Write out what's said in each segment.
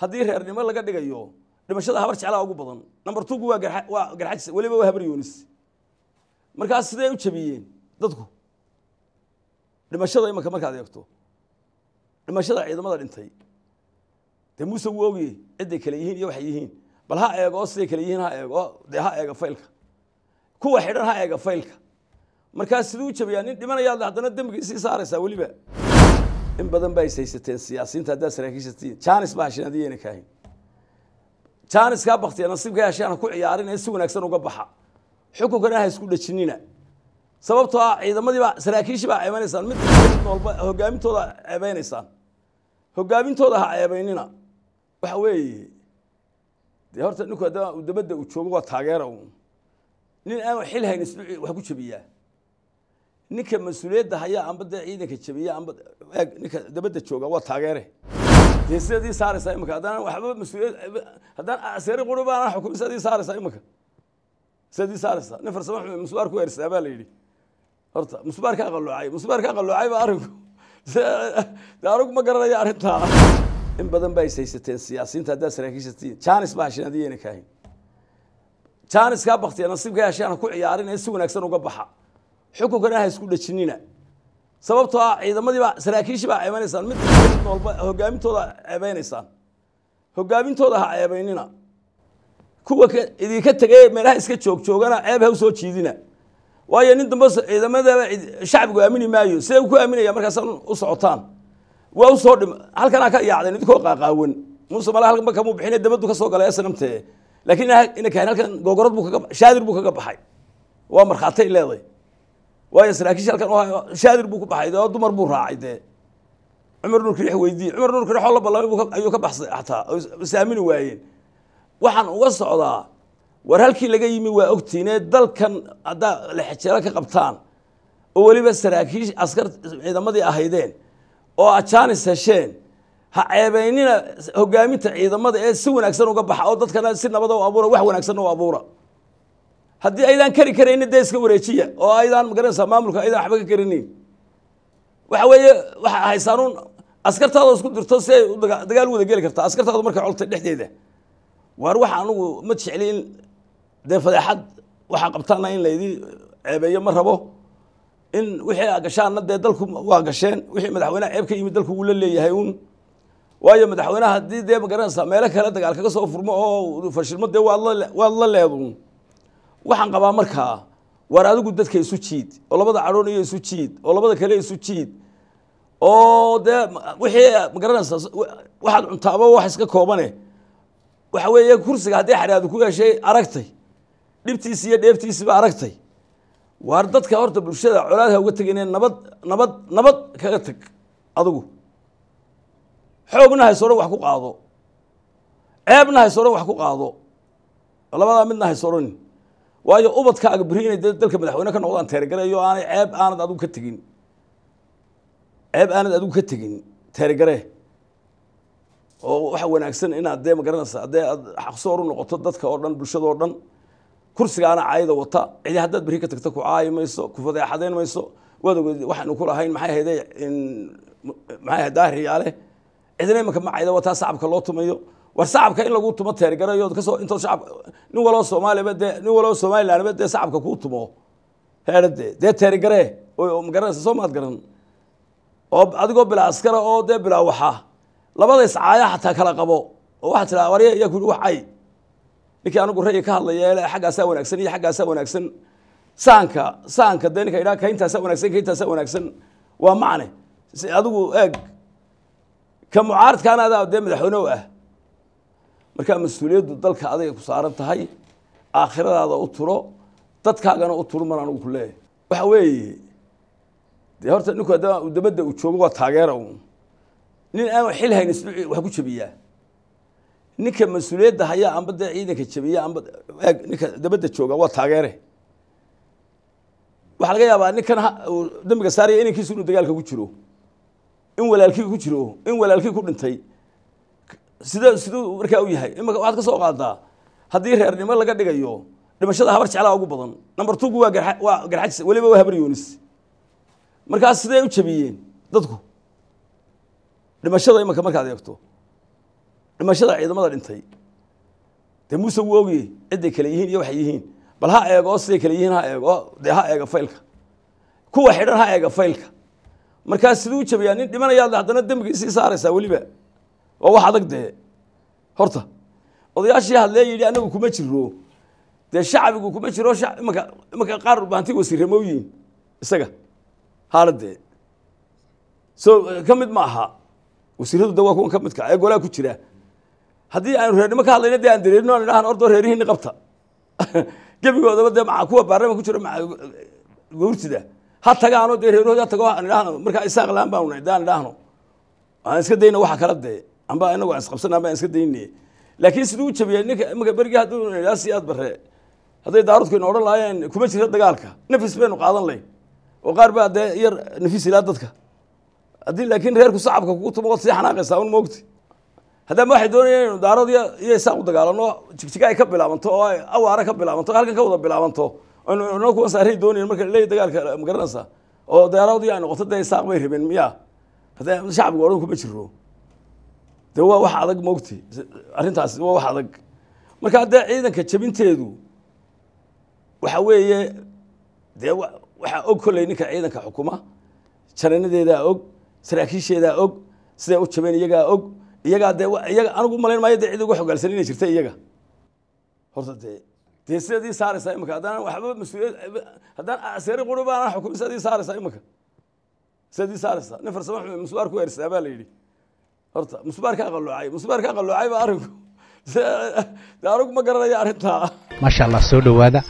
haddii reernimo laga dhigayo dhimashada habar jeclaa ugu badan number two waa garxajis weliba waa habar yoonis markaas sidee u jabiyeen dadku dhimashada imanka markaad eegto dhimashada ciidamada dhintay dee muuse wuu ogye cidday kale yihiin iyo waxay yihiin bal ha eego siday kale yihiin ha eego dee ha eega faylka kuwa xidhan ha eega faylka markaas siduu u jabiyaa nin dhimanayaad haddana dembiga isii saaraysaa weliba in badan ba is haysateen siyaasiyiinta haddaad saraakiisha tihiin jaanis baa heshaan adiyayna kaahin jaaniskaa baktiya nasiibkaa heshaana ku ciyaarin in si wanaagsan uga baxa xukunkana ha isku dhajinina sababtoo ah ciidamadii baa saraakiishii baa ceebeynaysaan mid walba ah hogaamintooda ceebeynaysaan hogaamintooda ha ceebeynina waxa weeye dee horta ninku hadda dabadda uu joogo waa taageera un nin aan xil hayn islu wax ku jabiyaa ninka mas-uuliyadda hayaa amba dee ciidanka jabiya amba eeg ninka dabadda jooga waa taageere dee sidaadii saaraysaa imanka waxba mas-uuliyad haddaan acsari quri baanaan xukumin sidaadii saaraysaa imanka sidaadii nin farsamo musbaar ku heersaa baa la yidhi horta musbaar qalloocay musbaar qalloocay baa arrinku de ma garanaya arrintaa in badan ba is haysateen siyaasiyiinta haddaad saraakiishatiin jaanis baa hasheen adiyeena kaahin jaaniska baktiya nasiibka hasheen ku ciyaarin ee si wanaagsan uga baxa xukunkana ha isku dhajinina sababtoo ah ciidamadiibaa saraakiishii baa ceebanaysaan mid walba hogaamintooda ceebeynaysaan hogaamintooda ha ceebaynina kuwa idinka tegay meelaha iska joogjoogana ceeb ha usoo jiidina waayo nin dambe ciidamadeeba shacbigu aamini maayo siday ku aaminaya markaas u socotaan waa usoo dhim halkanaa ka yaacdeen idinkoo qaaqaawan muuse mala halkan bakamuu bixin dabadu ka soo galay sanamtee laakiin ina halkan gogorad buu shaadir buu kaga baxay waa markhaatay leeday waayo saraakiish halkan u shaadir buu ku baxay dee oo dumar buu raacay dee cumar nuur kirix weydiiyey cumar nuur kirix oo la ballamay ayuu ka baxsay xataa isaamini waayeen waxaan uga socdaa war halkii laga yimi waa ogtiinee dalkan haddaa lexejeelo ka qabtaan oo weliba saraakiish askar ciidamadii ahaydeen oo aad hesheen ha ceebeynina hogaaminta ciidamada ee si wanaagsan uga baxa oo dadkana si nabada ah u abuura wax wanaagsanna u abuura haddii aydaan kari karayn dee iska wareejiya oo aydaan magaranaysaa maamulka aydaan waxba ka karinayn waxa weeye waxaa haysaanuun askartaada isku dirto si ay dagaal wada geli kartaa askartaadu markay coltay dhexdeeda waar waxa anugu ma jecli in dee fadeexad waxaa qabtaana in laydii ceebeeyo ma rabo in wixii a gashaanna dee dalku waa gasheen wixii madaxweyneha ceeb ka yimid dalku wuu la leeyahay uun waayo madaxweyneha haddii dee magaranaysaa meelo kale dagaal kaga soo furmo oo fashilmo dee waad la waad la leedu waxaan qabaa markaa war adigu dadka isu jiid oo labada caroon iyo isu jiid oo labada kale isu jiid oo dee wixii magaranaysaa waxaad cuntaaba wax iska koobane waxa weeye kursiga haddii xadhaadu ku yeeshay aragtay dhibtiisi iyo dheeftiisiba aragtay waar dadka horta bulshada colaadha ha uga tegine nabad nabad nabad kaga tag adigu xoogna haysoo dhan wax ku qaado ceebna haysoo wax ku qaado labadaa midna haysoo waayo ubadkaaga beri inay dalka madaxweyne ka noqdaan teergarayo aanay ceeb aanad adigu ka tegin ceeb aanad adigu ka tegin teergare oo waxa wanaagsan inaad dee magaranaysa haddee aad xaqsoor u noqoto dadka oo dhan bulshada oo dhan kursigaana caayada wata cidi haddaad beri ka tagto ku caayi mayso ku fadeexadeyn mayso waad ogeed waxaanu ku lahayn maxay hayde maxay hayd daahriyaale cidina imanka ma cayda wataa sacabka loo tumayo war sacabka in lagu tumo teergarayo kasoo intood shacab nin waloo soomaaliaba dee nin waloo somalilandba dee sacabka kuu tumo heerade dee teergaree magaranaysa soo maad garan oo adigoo bilaa askara oo dee bilaa waxa labada iscaaya xataa kala qabo oo waxaa tiraa warya iya ku wax ninkii anigu ra'yi ka hadlaya xaggaasaa wanaagsan iyo xaggaasaa wanaagsan saanka saanka dee ninka idhaa kaintaasa wanaagsan kaintaasa wanaagsan waa macne adigu eeg ka mucaaradkaana adaa dee madaxweyne ah marka mas-uuliyaddu dalka adayga ku saaran tahay aakhiradaada u turo dadkaagana u turu mar anugu ku leeyahay waxa weeye dee horta ninku haddaba u dabadda uu joogo waa taageera uun nin aan xil hayn isna wax ku jabiyaa ninka mas-uuliyadda hayaa amba dee ciidanka jabiya amba ninka dabadda jooga waa taageere waxaa laga yaabaa ninkan dembiga saaraya inankiisu inuu dagaalka ku jiro in walaalkii ku jiro in walaalkii ku dhintay sida siduu markaa u yahay imika waxaad ka soo qaadaa haddii reernimo laga dhigayo dhimashada habar jeclaa ugu badan number two waa waa garxajis weliba waa habar yoonis markaas siday u jabiyeen dadku dhimashada imanka markaad eegto dhimashada ciidamada dhintay dee muuse wuu ogye ciday kale yihiin iyo waxay yihiin bal ha eego siday kale yihiin ha eego dee ha eega faylka kuwa xidhan ha eega faylka markaas siduu u jabiyaa nin dhimanayaad haddana dembiga saaraysaa weliba waa wax adag dee horta odayaashii hadlee yidhi anagu kuma jiro dee shacbigu kuma jiro imanka qaar baanti wasiirramooyiin isaga haaladee so ka mid ma aha wasiirradu de waa kuwan ka midka ee golaa ku jira haddii aanu reernimo ka hadlayna dee aan dareerino aan idhahan ordo reerihiinni qabta gebigoodaba dee maa kuwa baarlama ku jira gawrtida ha tagaano dee reerahood ha tago aan idhaahno markaa isaaq laan baanu nahay daan idhaahno aan iska dayna waxa kala dee amba inagu isqabsana amba iska dayne laakiin siduu jabiyay ninka imika bergi hadduu ilaasi aad barre hadday daarudkayna odhan lahaayeen kuma jira dagaalka nafis baynu qaadan layn oo qaar baa dee yar nafis ilaa dadka haddii laakiin reerku sacabka kugu tumo sii xanaaqaysaa un moogti haddaama waxay doonayeen inaynu daarad iyo isaaq u dagaalano jigjiga ay ka bilaabanto oo ay awaara ka bilaabanto halkan ka wada bilaabanto aynu kuwan saaray doonayen marka leey dagaalka ma oo daarad noqoto dee isaaq bay rabeen miyaa shacbigu odhan kuma jiro de waa wax adag mogti arrintaasi waa wax adag marka haddee ciidanka jabinteedu waxa weeye dee waxaa og kolley ninka ciidanka xukuma jananadeedaa og saraakiisheedaa og siday u jabeen iyagaa og iyagaa dee iyaga anigu malayn maayo dee cid uga xogaalsan inay jirta iyaga horta dee dee sideedii saaraysaa imika haddaan waxba mas-uuliyad haddaan seeri quri baanaan xukumin sideedii saaraysaa imika sideedii saaraysaa nin farsamo mas-uul arku herstaa baa la yidhi horta musbaarkaa qalloocay musbaarkaa qalloocay baa arinku anigu ma garanayo arrintaa maasha allah soo dhowaada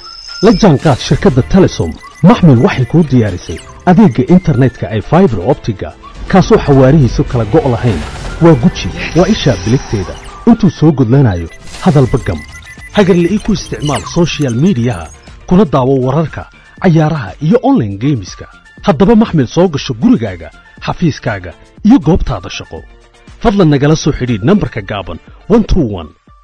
la jaanqaad shirkadda telesom maxmil waxay kuu diyaarisay adeegga internetka ay fiber optiga kaasoo xawaarihiisu kala go' lahayn waa guji waa ishaa biligteeda intuu soo gudlanayo hadalba gam hagarle ii ku isticmaal sochial midiyaha kuna daawo wararka cayaaraha iyo online geemiska haddaba maxmil soo gasho gurigaaga xafiiskaaga iyo goobtaada shaqo فضلا نقل صوحي لي نمبر كقابن 121